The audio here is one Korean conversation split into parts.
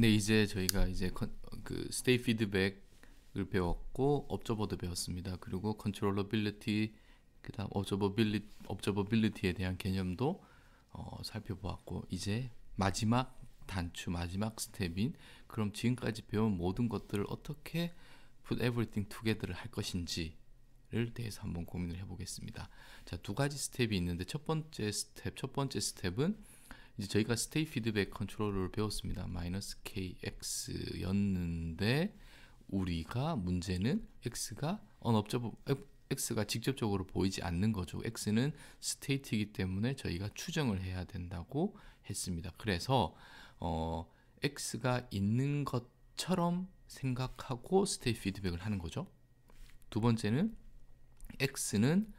네, 이제 저희가 이제 컨, 그 스테이 피드백을 배웠고 업저버도 배웠습니다. 그리고 컨트롤러빌리티 그다음 업저버빌리 업저버빌리티에 대한 개념도 어, 살펴보았고 이제 마지막 단추 마지막 스텝인 그럼 지금까지 배운 모든 것들을 어떻게 put everything together를 할 것인지 를 대해서 한번 고민을 해보겠습니다. 자, 두 가지 스텝이 있는데 첫 번째 스텝, 첫 번째 스텝은 이제 저희가 스테이 피드백 컨트롤을 배웠습니다. 마이너스 kx였는데 우리가 문제는 x가 언업적 x가 직접적으로 보이지 않는 거죠. x는 스테이트이기 때문에 저희가 추정을 해야 된다고 했습니다. 그래서 어, x가 있는 것처럼 생각하고 스테이 피드백을 하는 거죠. 두 번째는 x는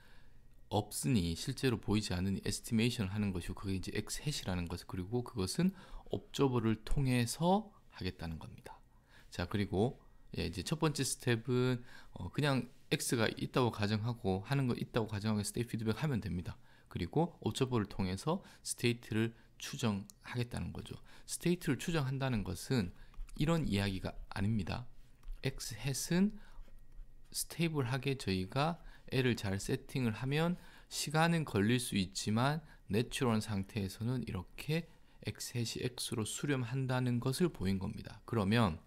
없으니 실제로 보이지 않으니 에스티메이션을 하는 것이고 그게 이제 엑셋이라는 것 그리고 그것은 업저버를 통해서 하겠다는 겁니다. 자 그리고 예, 이제 첫 번째 스텝은 어, 그냥 x가 있다고 가정하고 하는 거 있다고 가정하고 스테이 피드백 하면 됩니다. 그리고 업저버를 통해서 스테이트를 추정하겠다는 거죠. 스테이트를 추정한다는 것은 이런 이야기가 아닙니다. x 햇은 스테이블하게 저희가 애를 잘 세팅을 하면 시간은 걸릴 수 있지만 내추럴 상태에서는 이렇게 x3이 x로 수렴한다는 것을 보인 겁니다. 그러면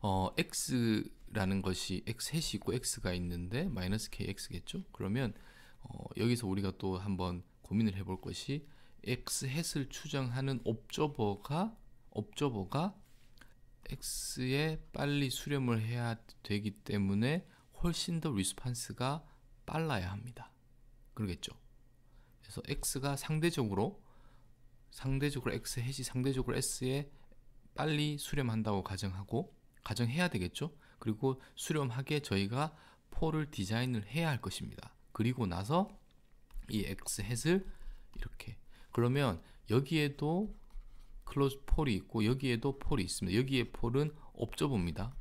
어, x라는 것이 x3이 있고 x가 있는데 마이너스 kx겠죠? 그러면 어, 여기서 우리가 또 한번 고민을 해볼 것이 x 햇을 추정하는 옵저버가 옵저버가 x에 빨리 수렴을 해야 되기 때문에 훨씬 더 리스판스가 빨라야 합니다. 그러겠죠. 그래서 x가 상대적으로 상대적으로 x 해시 상대적으로 s에 빨리 수렴한다고 가정하고 가정해야 되겠죠. 그리고 수렴하게 저희가 폴을 디자인을 해야 할 것입니다. 그리고 나서 이 x 햇을 이렇게 그러면 여기에도 close 폴이 있고 여기에도 폴이 있습니다. 여기에 폴은 옵저버입니다.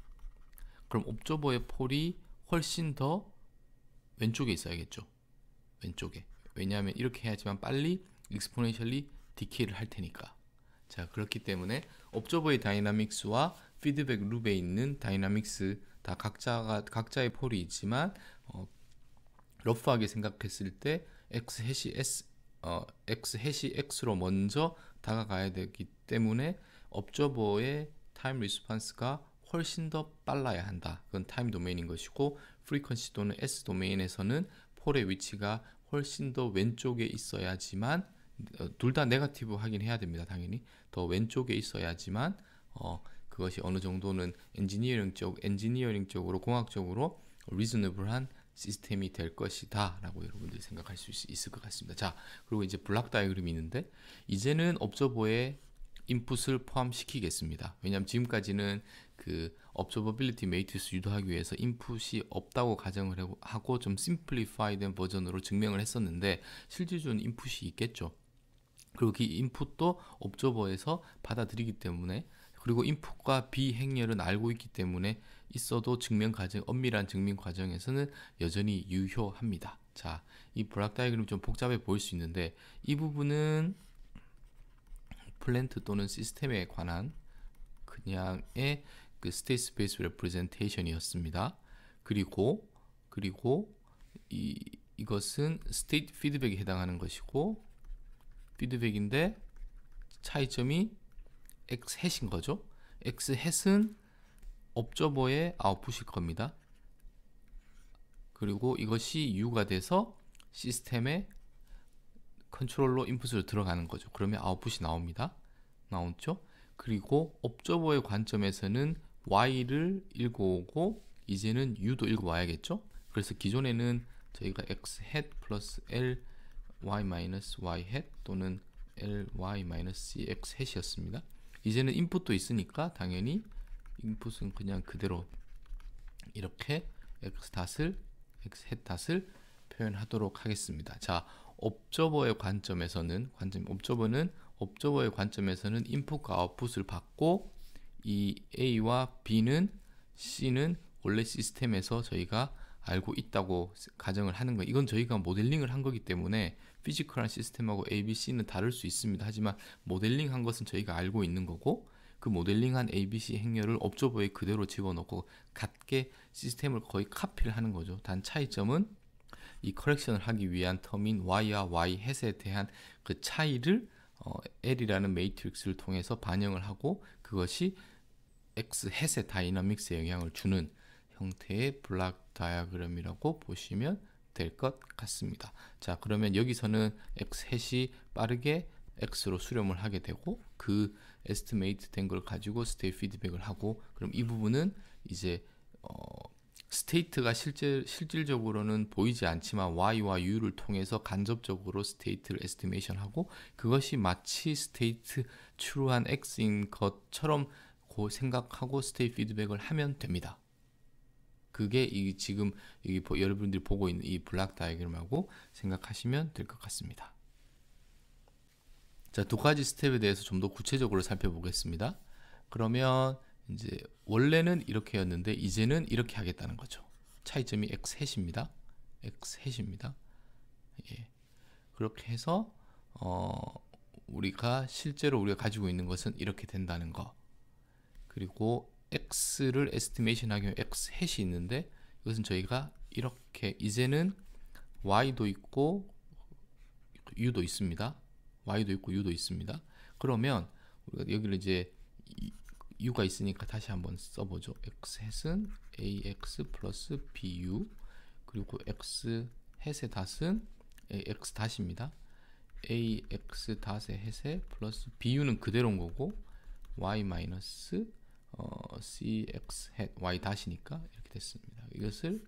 그럼 옵저버의 폴이 훨씬 더 왼쪽에 있어야겠죠. 왼쪽에 왜냐하면 이렇게 해야지만 빨리 익스포네셜리 디케이를 할 테니까 자 그렇기 때문에 옵저버의 다이나믹스와 피드백 룹에 있는 다이나믹스 다 각자가 각자의 폴이 있지만 어, 러프하게 생각했을 때 x 해시 s 어, x 해시 x로 먼저 다가가야 되기 때문에 업저버의 타임 리스판스가 훨씬 더 빨라야 한다. 그건 타임 도메인인 것이고 프리퀀시 또는 s 도메인에서는 폴의 위치가 훨씬 더 왼쪽에 있어야지만 어, 둘다네거티브 하긴 해야 됩니다. 당연히 더 왼쪽에 있어야지만 어, 그것이 어느 정도는 엔지니어링 쪽 엔지니어링 쪽으로 공학적으로 리즈너블한 시스템이 될 것이다 라고 여러분들이 생각할 수 있, 을것 같습니다 자 그리고 이제 블락 다이그램이 있는데 이제는 업저버의 인풋을 포함시키겠습니다. 왜냐하면 지금까지는 그 observability 매트리스 유도하기 위해서 인풋이 없다고 가정을 하고 좀 심플리파이된 버전으로 증명을 했었는데 실질적으 인풋이 있겠죠. 그리고 그 인풋도 observer에서 받아들이기 때문에 그리고 인풋과 비행렬은 알고 있기 때문에 있어도 증명 과정 엄밀한 증명 과정에서는 여전히 유효합니다. 자, 이 블락 다이그램 좀 복잡해 보일 수 있는데 이 부분은 플랜트 또는 시스템에 관한 그냥의 그 스테이트 스페이스 레프레젠테이션이었습니다. 그리고 그리고 이 이것은 스테이트 피드백에 해당하는 것이고 피드백인데 차이점이 x 해신 거죠. x 해은 업저버의 아웃풋일 겁니다. 그리고 이것이 U가 돼서 시스템의 컨트롤러 인풋으로 들어가는 거죠. 그러면 아웃풋이 나옵니다. 나오죠? 그리고 업저버의 관점에서는 y를 읽어오고 이제는 u도 읽어와야겠죠? 그래서 기존에는 저희가 x hat 플러스 l y 마이너스 y hat 또는 l y 마이너스 x hat이었습니다. 이제는 인풋도 있으니까 당연히 인풋은 그냥 그대로 이렇게 x 닷을 x h 닷을 표현하도록 하겠습니다. 자, 옵저버의 관점에서는 관점 옵저버는 옵저버의 관점에서는 인풋과 아웃풋을 받고 이 A와 B는 C는 원래 시스템에서 저희가 알고 있다고 가정을 하는 거 이건 저희가 모델링을 한 거기 때문에 피지컬한 시스템하고 A, B, C는 다를 수 있습니다. 하지만 모델링 한 것은 저희가 알고 있는 거고 그 모델링한 A, B, C 행렬을 업저버에 그대로 집어넣고 같게 시스템을 거의 카피를 하는 거죠. 단 차이점은 이 커렉션을 하기 위한 텀인 y와 y 해에 대한 그 차이를 어, L이라는 매이트릭스를 통해서 반영을 하고 그것이 X 해의 다이나믹스에 영향을 주는 형태의 블락 다이아그램이라고 보시면 될 것 같습니다. 자 그러면 여기서는 X 해시 빠르게 X로 수렴을 하게 되고 그 에스티메이트 된걸 가지고 스테이 피드백을 하고 그럼 이 부분은 이제 어, 스테이트가 실제, 실질적으로는 보이지 않지만 y와 u를 통해서 간접적으로 스테이트를 에스티메이션하고 그것이 마치 스테이트 추루한 x인 것처럼 고 생각하고 스테이트 피드백을 하면 됩니다. 그게 이 지금 여기 여러분들이 보고 있는 이 블락 다이그램하고 생각하시면 될 것 같습니다. 자, 두 가지 스텝에 대해서 좀 더 구체적으로 살펴보겠습니다. 그러면 이제 원래는 이렇게였는데 이제는 이렇게 하겠다는 거죠. 차이점이 x3입니다. x3입니다. 예. 그렇게 해서 어 우리가 실제로 우리가 가지고 있는 것은 이렇게 된다는 거. 그리고 x를 에스티메이션 하기 위해 x 해시 있는데 이것은 저희가 이렇게 이제는 y도 있고 u도 있습니다. y도 있고 u도 있습니다. 그러면 우리가 여기를 이제 u가 있으니까 다시 한번 써보죠. x 햇은 ax 플러스 bu 그리고 x 햇의 닷은 ax 닷입니다. ax 닷의 햇의 플러스 bu는 그대로인 거고 y 마이너스 어, cx 햇 y 닷이니까 이렇게 됐습니다. 이것을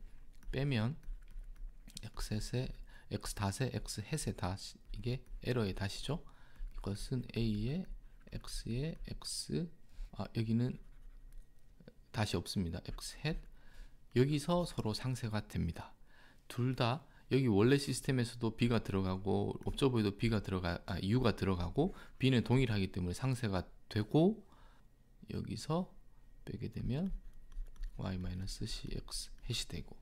빼면 x 햇의 x 닷의 x 햇의 닷 이게 에러의 닷이죠. 이것은 a의 x의 x 아, 여기는 다시 없습니다. f 셋 여기서 서로 상쇄가 됩니다. 둘 다 여기 원래 시스템에서도 B가 들어가고 옵저버에도 B가 들어가 아, U가 들어가고 B는 동일하기 때문에 상쇄가 되고 여기서 빼게 되면 y-cx 해시 되고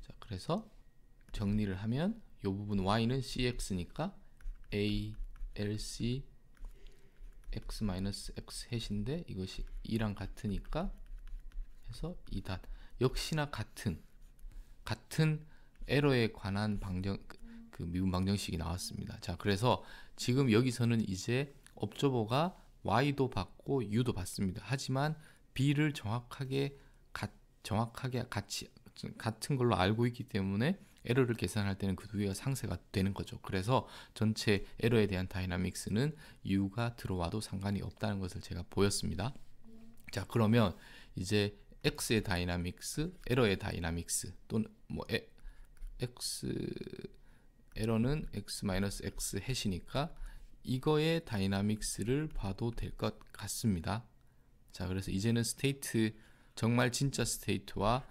자 그래서 정리를 하면 이 부분 y는 cx니까 a l c x 마이너스 x 해신데 이것이 2랑 같으니까 해서 2단 역시나 같은 같은 에러에 관한 방정 그 미분 방정식이 나왔습니다. 자 그래서 지금 여기서는 이제 업조보가 y도 받고 u도 받습니다. 하지만 b를 정확하게 가, 정확하게 같이 같은 걸로 알고 있기 때문에 에러를 계산할 때는 그 두 개가 상세가 되는 거죠. 그래서 전체 에러에 대한 다이나믹스는 U가 들어와도 상관이 없다는 것을 제가 보였습니다. 자 그러면 이제 X의 다이나믹스, 에러의 다이나믹스 또는 뭐 에, X 에러는 X-X 해시니까 이거의 다이나믹스를 봐도 될 것 같습니다. 자 그래서 이제는 스테이트 정말 진짜 스테이트와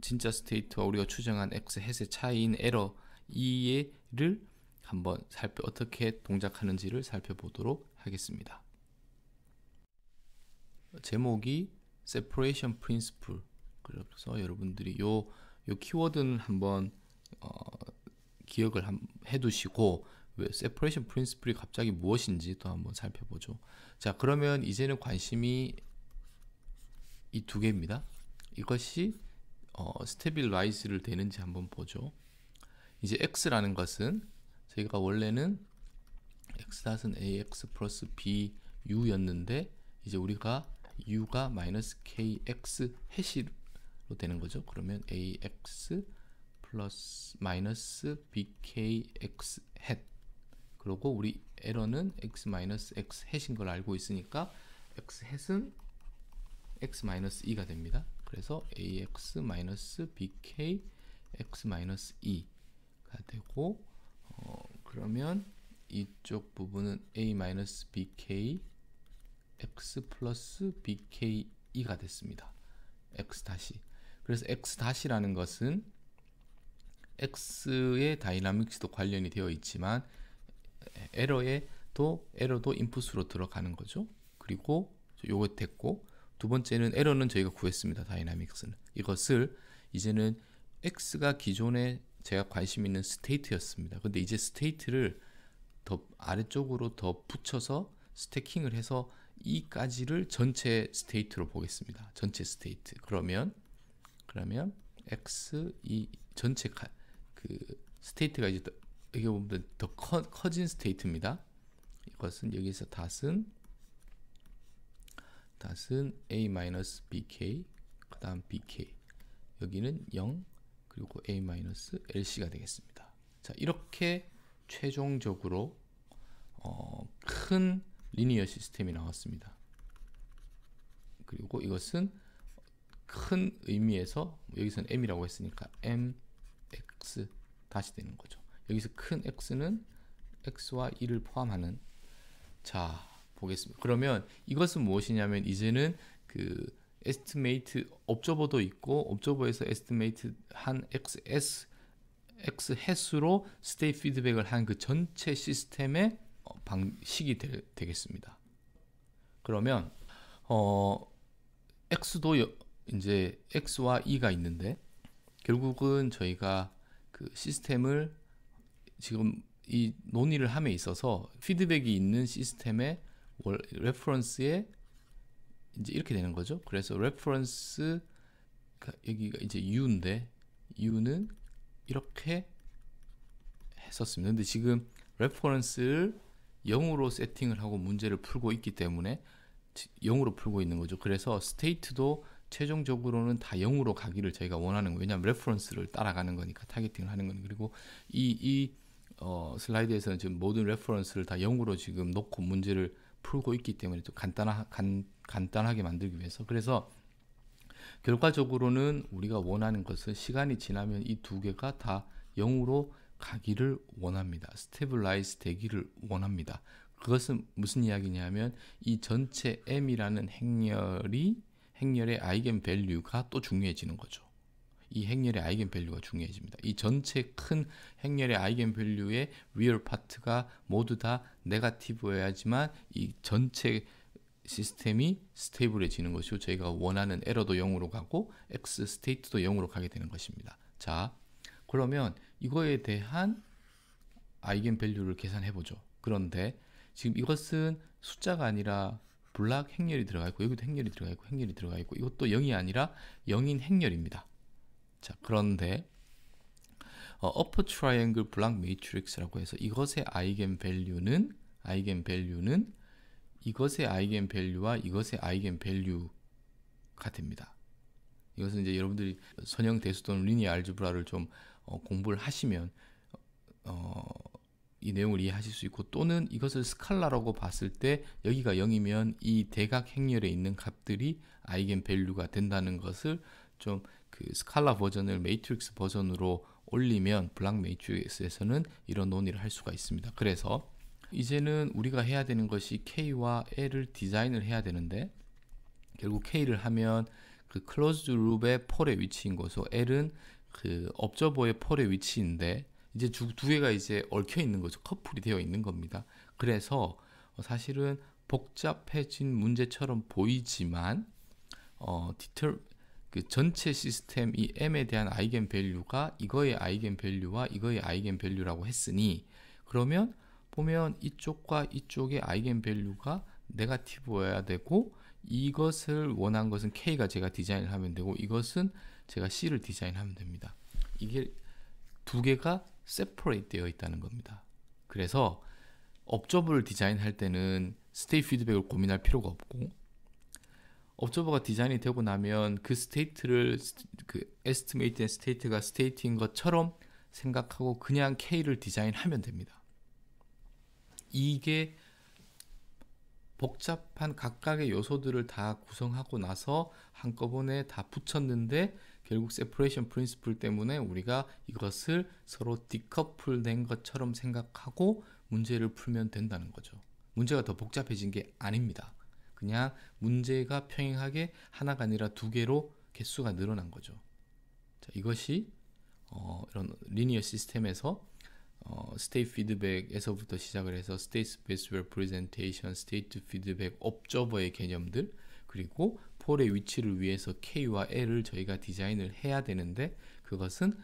진짜 스테이트와 우리가 추정한 x 헷의 차이인 에러 2를 한번 살펴 어떻게 동작하는지를 살펴보도록 하겠습니다. 제목이 separation principle 그래서 여러분들이 요, 요 키워드는 한번 어, 기억을 한, 해두시고 왜 separation principle이 갑자기 무엇인지 또 한번 살펴보죠. 자 그러면 이제는 관심이 이 두 개입니다. 이것이 어, 스테빌라이즈를 되는지 한번 보죠. 이제 x라는 것은 저희가 원래는 x-은 ax 플러스 bu였는데 이제 우리가 u가 마이너스 kx 해시로 되는 거죠. 그러면 ax 플러스 마이너스 bkx 헷 그리고 우리 에러는 x 마이너스 x 헷인 걸 알고 있으니까 x 헷은 x 마이너스 2가 됩니다. 그래서 ax bk x e 가 되고 어, 그러면 이쪽 부분은 a bk x 플러스 bk 2가 e 됐습니다. x 다시 그래서 x 다시라는 것은 x의 다이나믹스도 관련이 되어 있지만 에러에도 에러도 인풋으로 들어가는 거죠. 그리고 요거 됐고 두 번째는 에러는 저희가 구했습니다. 다이나믹스는. 이것을 이제는 x가 기존에 제가 관심 있는 스테이트였습니다. 근데 이제 스테이트를 더 아래쪽으로 더 붙여서 스태킹을 해서 이까지를 전체 스테이트로 보겠습니다. 전체 스테이트. 그러면 그러면 x 이 전체 가, 그 스테이트가 이제 더, 여기 보면 더 커, 커진 스테이트입니다. 이것은 여기서 다은 닷은 a 마이너스 bk 그 다음 bk 여기는 0 그리고 a 마이너스 lc가 되겠습니다. 자 이렇게 최종적으로 어, 큰 리니어 시스템이 나왔습니다. 그리고 이것은 큰 의미에서 여기서 m이라고 했으니까 m x 다시 되는 거죠. 여기서 큰 x는 x와 1을 포함하는 자 보겠습니다. 그러면 이것은 무엇이냐면 이제는 그 estimate 업저버도 있고 업저버에서 estimate 한 xs x 해수로 state 피드백을 한 그 전체 시스템의 어, 방식이 되, 겠습니다 그러면 어 x도 여, 이제 x와 e가 있는데 결국은 저희가 그 시스템을 지금 이 논의를 함에 있어서 피드백이 있는 시스템에 레퍼런스에 이제 이렇게 되는 거죠. 그래서 레퍼런스 가 여기가 이제 u인데 u는 이렇게 했었습니다. 근데 지금 레퍼런스를 0으로 세팅을 하고 문제를 풀고 있기 때문에 0으로 풀고 있는 거죠. 그래서 스테이트도 최종적으로는 다 0으로 가기를 저희가 원하는 거예요. 왜냐하면 레퍼런스를 따라가는 거니까 타겟팅을 하는 거니까 그리고 이, 이 어, 슬라이드에서는 지금 모든 레퍼런스를 다 0으로 지금 놓고 문제를 풀고 있기 때문에 좀 간단하, 간, 간단하게 만들기 위해서 그래서 결과적으로는 우리가 원하는 것은 시간이 지나면 이 두 개가 다 0으로 가기를 원합니다. 스테블라이즈 되기를 원합니다. 그것은 무슨 이야기냐면 이 전체 M이라는 행렬이 행렬의 아이겐 밸류가 또 중요해지는 거죠. 이 행렬의 아이겐 밸류가 중요해집니다. 이 전체 큰 행렬의 아이겐 밸류의 리얼 파트가 모두 다 네가티브여야지만 이 전체 시스템이 스테이블해지는 것이고 저희가 원하는 에러도 0으로 가고 x 스테이트도 0으로 가게 되는 것입니다. 자, 그러면 이거에 대한 아이겐 밸류를 계산해 보죠. 그런데 지금 이것은 숫자가 아니라 블락 행렬이 들어가 있고 여기도 행렬이 들어가 있고 행렬이 들어가 있고 이것도 0이 아니라 0인 행렬입니다. 자, 그런데 어, upper triangle b l a n k matrix라고 해서 이것의 eigen value는 eigen value는 이것의 eigen value와 이것의 eigen value가 됩니다. 이것은 이제 여러분들이 선형 대수 또는 리니어 알제브라를 좀 어, 공부를 하시면 어, 이 내용을 이해하실 수 있고 또는 이것을 스칼라라고 봤을 때 여기가 0이면 이 대각 행렬에 있는 값들이 아이겐 밸류가 된다는 것을 좀그 스칼라 버전을 매트릭스 버전으로 올리면 블락 매트릭스에서는 이런 논의를 할 수가 있습니다. 그래서 이제는 우리가 해야 되는 것이 K와 L을 디자인을 해야 되는데 결국 K를 하면 그 클로즈드 룹의 폴의 위치인 거고 L은 그 업저버의 폴의 위치인데 이제 두, 두 개가 이제 얽혀 있는 거죠. 커플이 되어 있는 겁니다. 그래서 사실은 복잡해진 문제처럼 보이지만 어, 디터, 그 전체 시스템 이 m에 대한 아이겐 밸류가 이거의 아이겐 밸류와 이거의 아이겐 밸류라고 했으니 그러면 보면 이쪽과 이쪽의 아이겐 밸류가 네가티브여야 되고 이것을 원한 것은 k가 제가 디자인을 하면 되고 이것은 제가 c를 디자인하면 됩니다. 이게 두 개가 세퍼레이트 되어 있다는 겁니다. 그래서 업저블 디자인할 때는 스테이 피드백을 고민할 필요가 없고 업저버가 디자인이 되고 나면 그 스테이트를 그 에스티메이트된 스테이트가 스테이트인 것처럼 생각하고 그냥 K를 디자인하면 됩니다. 이게 복잡한 각각의 요소들을 다 구성하고 나서 한꺼번에 다 붙였는데 결국 세퍼레이션 프린스플 때문에 우리가 이것을 서로 디커플 된 것처럼 생각하고 문제를 풀면 된다는 거죠. 문제가 더 복잡해진 게 아닙니다. 그냥 문제가 평행하게 하나가 아니라 두 개로 개수가 늘어난 거죠. 자, 이것이 어, 이런 리니어 시스템에서 어, 스테이트 피드백에서부터 시작을 해서 스테이트 스페이스 레프레젠테이션, 스테이트 피드백, 업저버의 개념들 그리고 폴의 위치를 위해서 K와 L을 저희가 디자인을 해야 되는데 그것은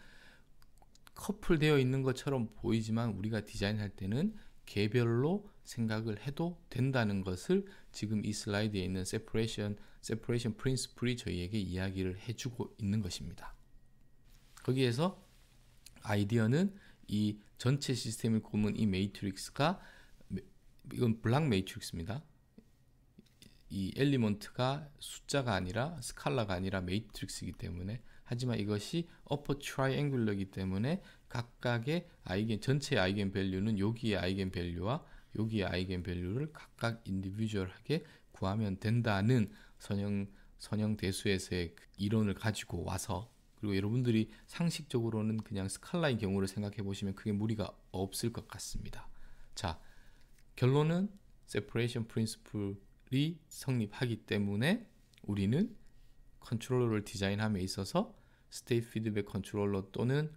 커플되어 있는 것처럼 보이지만 우리가 디자인할 때는 개별로 생각을 해도 된다는 것을 지금 이 슬라이드에 있는 separation, separation principle이 저희에게 이야기를 해주고 있는 것입니다. 거기에서 아이디어는 이 전체 시스템을 꼽은 이 매트릭스가 이건 블락 매트릭스입니다. 이 엘리먼트가 숫자가 아니라 스칼라가 아니라 매트릭스이기 때문에 하지만 이것이 upper triangular이기 때문에 각각의 아이겐 전체 아이겐 밸류는 여기의 아이겐 밸류와 여기 아이겐 밸류를 각각 인디비주얼하게 구하면 된다는 선형 선형 대수에서의 그 이론을 가지고 와서 그리고 여러분들이 상식적으로는 그냥 스칼라인 경우를 생각해 보시면 그게 무리가 없을 것 같습니다. 자, 결론은 separation principle이 성립하기 때문에 우리는 컨트롤러를 디자인함에 있어서 스테이트 피드백 컨트롤러 또는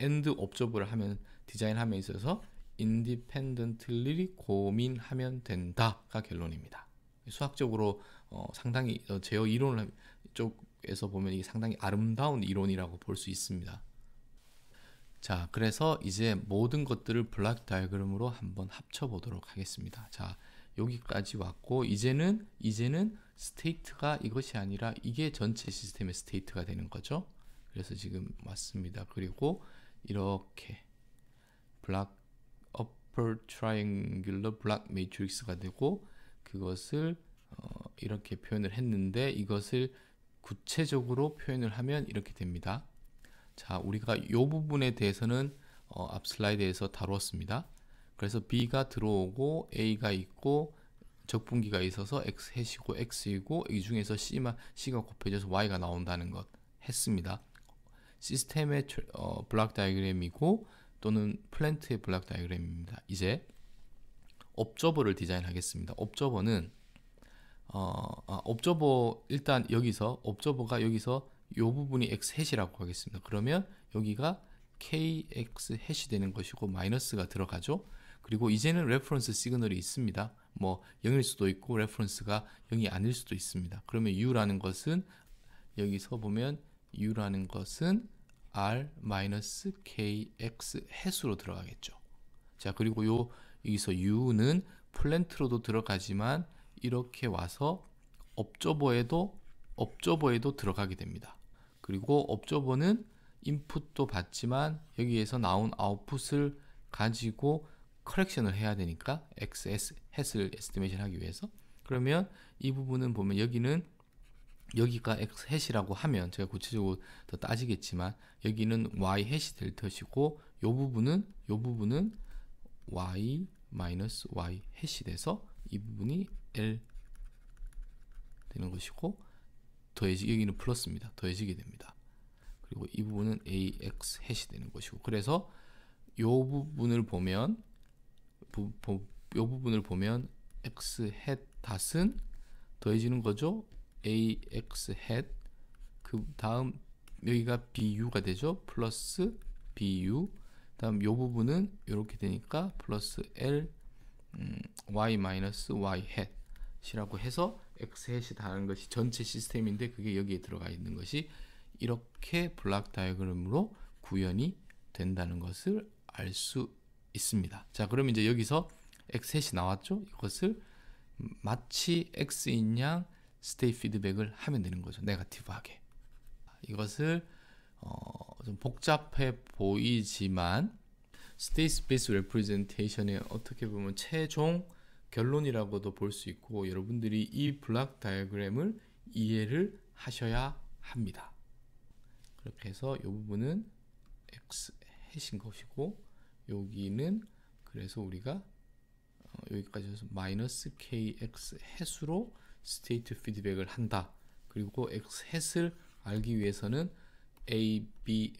엔드 옵저브를 하면 디자인함에 있어서 independently 고민하면 된다가 결론입니다. 수학적으로 어, 상당히 어, 제어 이론 쪽에서 보면 이게 상당히 아름다운 이론이라고 볼 수 있습니다. 자, 그래서 이제 모든 것들을 블락 다이그램으로 한번 합쳐 보도록 하겠습니다. 자, 여기까지 왔고 이제는 이제는 스테이트가 이것이 아니라 이게 전체 시스템의 스테이트가 되는 거죠. 그래서 지금 왔습니다. 그리고 이렇게 블락 super triangular block matrix가 되고 그것을 어, 이렇게 표현을 했는데 이것을 구체적으로 표현을 하면 이렇게 됩니다. 자, 우리가 이 부분에 대해서는 어, 앞 슬라이드에서 다루었습니다. 그래서 B가 들어오고 A가 있고 적분기가 있어서 X 해시고 X이고 이 중에서 C만 C가 곱해져서 Y가 나온다는 것 했습니다. 시스템의 어, 블록 다이그램이고 또는 플랜트의 블락 다이그램입니다. 이제 업저버를 디자인하겠습니다. 업저버는 어, 아, 업저버 일단 여기서 업저버가 여기서 이 부분이 x 해시라고 하겠습니다. 그러면 여기가 kx 해시 되는 것이고 마이너스가 들어가죠. 그리고 이제는 레퍼런스 시그널이 있습니다. 뭐 0일 수도 있고 레퍼런스가 0이 아닐 수도 있습니다. 그러면 u라는 것은 여기서 보면 u라는 것은 r-kx 해수로 들어가겠죠. 자, 그리고 요 여기서 u는 플랜트로도 들어가지만 이렇게 와서 업저버에도 업저버에도 들어가게 됩니다. 그리고 업저버는 인풋도 받지만 여기에서 나온 아웃풋을 가지고 커렉션을 해야 되니까 xs 햇을 에스티메이션 하기 위해서 그러면 이 부분은 보면 여기는 여기가 x 해시라고 하면 제가 구체적으로 더 따지겠지만 여기는 y 해시 될 것이고 요 부분은 요 부분은 y 마이너스 y 해시 돼서 이 부분이 l 되는 것이고 더해지 여기는 플러스입니다. 더해지게 됩니다. 그리고 이 부분은 ax 해시 되는 것이고 그래서 요 부분을 보면 부, 부, 요 부분을 보면 x 헷 닷은 더해지는 거죠. ax h e a d 그 다음 여기가 bu가 되죠 플러스 bu 다음 요 부분은 이렇게 되니까 플러스 l 음, y y h e a d 이라고 해서 x hat이 다른 것이 전체 시스템인데 그게 여기에 들어가 있는 것이 이렇게 블락 다이어그램으로 구현이 된다는 것을 알 수 있습니다. 자, 그럼 이제 여기서 x 셋이 나왔죠? 이것을 마치 x인 양 스테이 피드백을 하면 되는 거죠. 네가티브하게. 이것을 어, 좀 복잡해 보이지만 스테이 스페이스 레프레젠테이션의 어떻게 보면 최종 결론이라고도 볼 수 있고 여러분들이 이 블락 다이어그램을 이해를 하셔야 합니다. 그렇게 해서 이 부분은 x 해신 것이고 여기는 그래서 우리가 어, 여기까지 해서 마이너스 kx 해수로 스테이트 피드백을 한다. 그리고 x 햇을 알기 위해서는 a, b,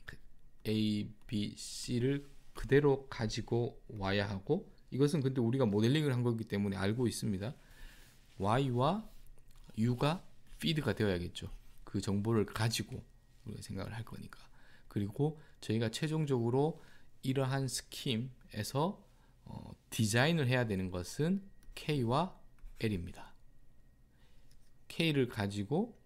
a, b, c를 그대로 가지고 와야 하고 이것은 근데 우리가 모델링을 한 거기 때문에 알고 있습니다. y와 u가 피드가 되어야겠죠. 그 정보를 가지고 우리가 생각을 할 거니까. 그리고 저희가 최종적으로 이러한 스킴에서 어, 디자인을 해야 되는 것은 k와 l입니다. K를 가지고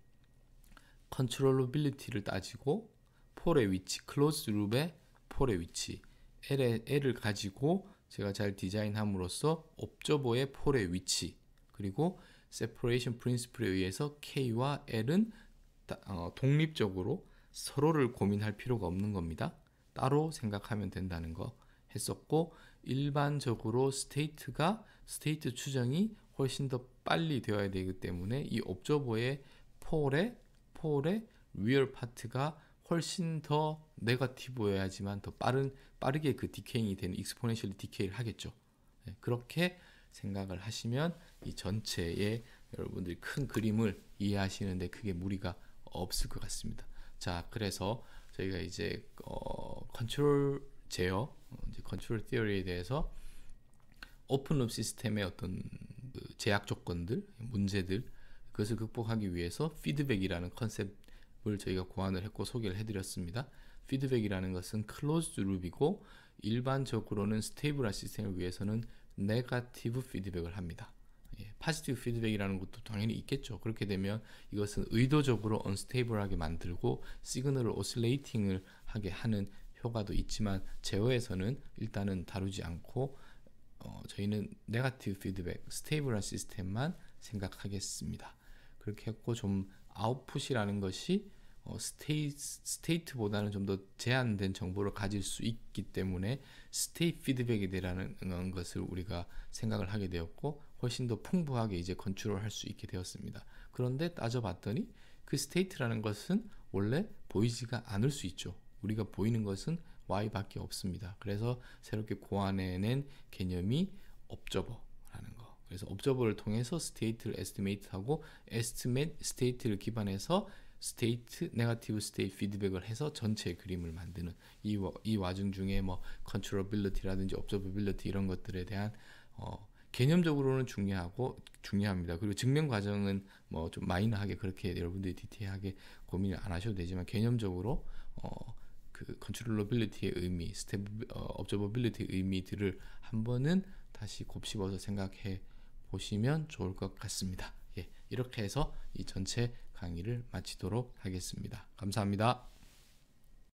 컨트롤러빌리티를 따지고 폴의 위치, 클로즈 룹의 폴의 위치, L의, L을 가지고 제가 잘 디자인함으로써 옵저버의 폴의 위치 그리고 세 e 레이션프린스 o 에 의해서 K와 L은 어, 독립적으로 서로를 고민할 필요가 없는 겁니다. 따로 생각하면 된다는 거 했었고 일반적으로 스테이트가 스테이트 추정이 훨씬 더 빨리 되어야 되기 때문에 이 옵저버의 폴의 폴의 리얼 파트가 훨씬 더 네거티브여야지만 더 빠른 빠르게 그 디케잉이 되는 익스포네셜리 디케이를 하겠죠. 네, 그렇게 생각을 하시면 이 전체의 여러분들이 큰 그림을 이해하시는데 크게 무리가 없을 것 같습니다. 자, 그래서 저희가 이제 어, 컨트롤 제어, 이제 컨트롤 티어리에 대해서 오픈룹 시스템의 어떤 그 제약 조건들, 문제들 그것을 극복하기 위해서 피드백이라는 컨셉을 저희가 고안을 했고 소개를 해드렸습니다. 피드백이라는 것은 클로즈드 룹이고 일반적으로는 스테이블한 시스템을 위해서는 네가티브 피드백을 합니다. 예, 파지티브 피드백이라는 것도 당연히 있겠죠. 그렇게 되면 이것은 의도적으로 언스테이블하게 만들고 시그널을 오실레이팅을 하게 하는 효과도 있지만 제어에서는 일단은 다루지 않고 어, 저희는 네가티브 피드백, 스테이블한 시스템만 생각하겠습니다. 그렇게 했고 좀 아웃풋이라는 것이 어, 스테이, 스테이트보다는 좀 더 제한된 정보를 가질 수 있기 때문에 스테이트 피드백이 되라는 것을 우리가 생각을 하게 되었고 훨씬 더 풍부하게 이제 컨트롤 할 수 있게 되었습니다. 그런데 따져봤더니 그 스테이트라는 것은 원래 보이지가 않을 수 있죠. 우리가 보이는 것은 y밖에 없습니다. 그래서 새롭게 고안해낸 개념이 업저버라는 거. 그래서 업저버를 통해서 스테이트를 에스티메이트하고 에스티메이트 스테이트를 기반해서 스테이트, 네가티브 스테이트 피드백을 해서 전체 그림을 만드는 이, 와, 이 와중 중에 뭐 컨트롤빌리티라든지 업저버빌리티 이런 것들에 대한 어, 개념적으로는 중요하고 중요합니다. 그리고 증명 과정은 뭐 좀 마이너하게 그렇게 여러분들이 디테일하게 고민을 안 하셔도 되지만 개념적으로 어, 그 컨트롤러빌리티의 의미, 스텝 업저버빌리티의 어, 의미들을 한 번은 다시 곱씹어서 생각해 보시면 좋을 것 같습니다. 예, 이렇게 해서 이 전체 강의를 마치도록 하겠습니다. 감사합니다.